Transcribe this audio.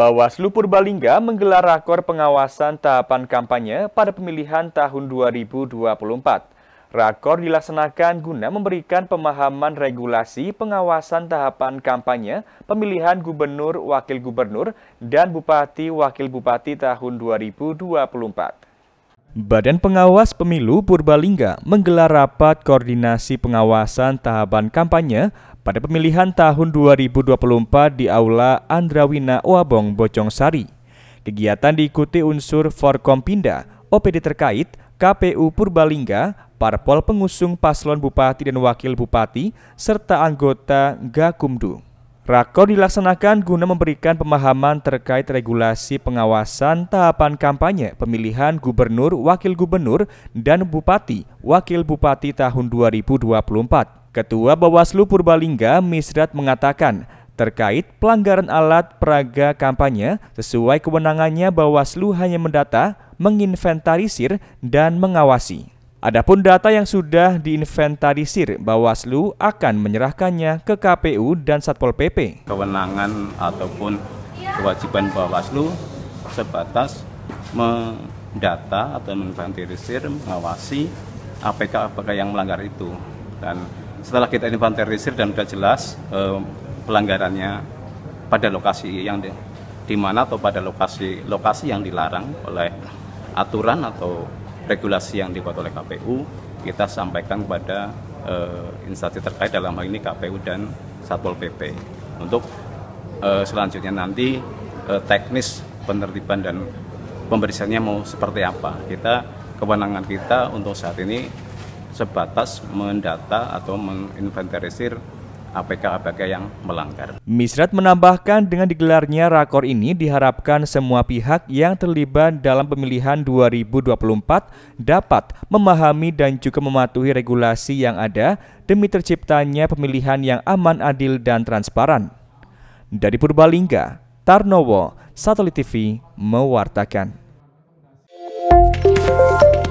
Bawaslu Purbalingga menggelar rakor pengawasan tahapan kampanye pada pemilihan tahun 2024. Rakor dilaksanakan guna memberikan pemahaman regulasi pengawasan tahapan kampanye pemilihan gubernur, wakil gubernur, dan bupati-wakil bupati tahun 2024. Badan Pengawas Pemilu Purbalingga menggelar rapat koordinasi pengawasan tahapan kampanye pada pemilihan tahun 2024 di Aula Andrawina Oabong Bocongsari. Kegiatan diikuti unsur Forkompinda, OPD terkait, KPU Purbalingga, parpol pengusung paslon bupati dan wakil bupati, serta anggota Gakumdu. Rakor dilaksanakan guna memberikan pemahaman terkait regulasi pengawasan tahapan kampanye pemilihan gubernur, wakil gubernur, dan bupati, wakil bupati tahun 2024. Ketua Bawaslu Purbalingga Misrat mengatakan, terkait pelanggaran alat peraga kampanye sesuai kewenangannya Bawaslu hanya mendata, menginventarisir, dan mengawasi. Adapun data yang sudah diinventarisir, Bawaslu akan menyerahkannya ke KPU dan Satpol PP. Kewenangan ataupun kewajiban Bawaslu sebatas mendata atau menginventarisir, mengawasi APK-APK yang melanggar itu. Dan setelah kita inventarisir dan sudah jelas eh, pelanggarannya pada lokasi yang di, di mana atau pada lokasi lokasi yang dilarang oleh aturan atau regulasi yang dibuat oleh KPU kita sampaikan kepada uh, instansi terkait dalam hal ini KPU dan Satpol PP untuk uh, selanjutnya nanti uh, teknis penertiban dan pembersihannya mau seperti apa kita kewenangan kita untuk saat ini sebatas mendata atau menginventarisir APK-APK yang melanggar. Misrat menambahkan dengan digelarnya rakor ini diharapkan semua pihak yang terlibat dalam pemilihan 2024 dapat memahami dan juga mematuhi regulasi yang ada demi terciptanya pemilihan yang aman, adil, dan transparan. Dari Purbalingga, Tarnowo, Satelit TV mewartakan.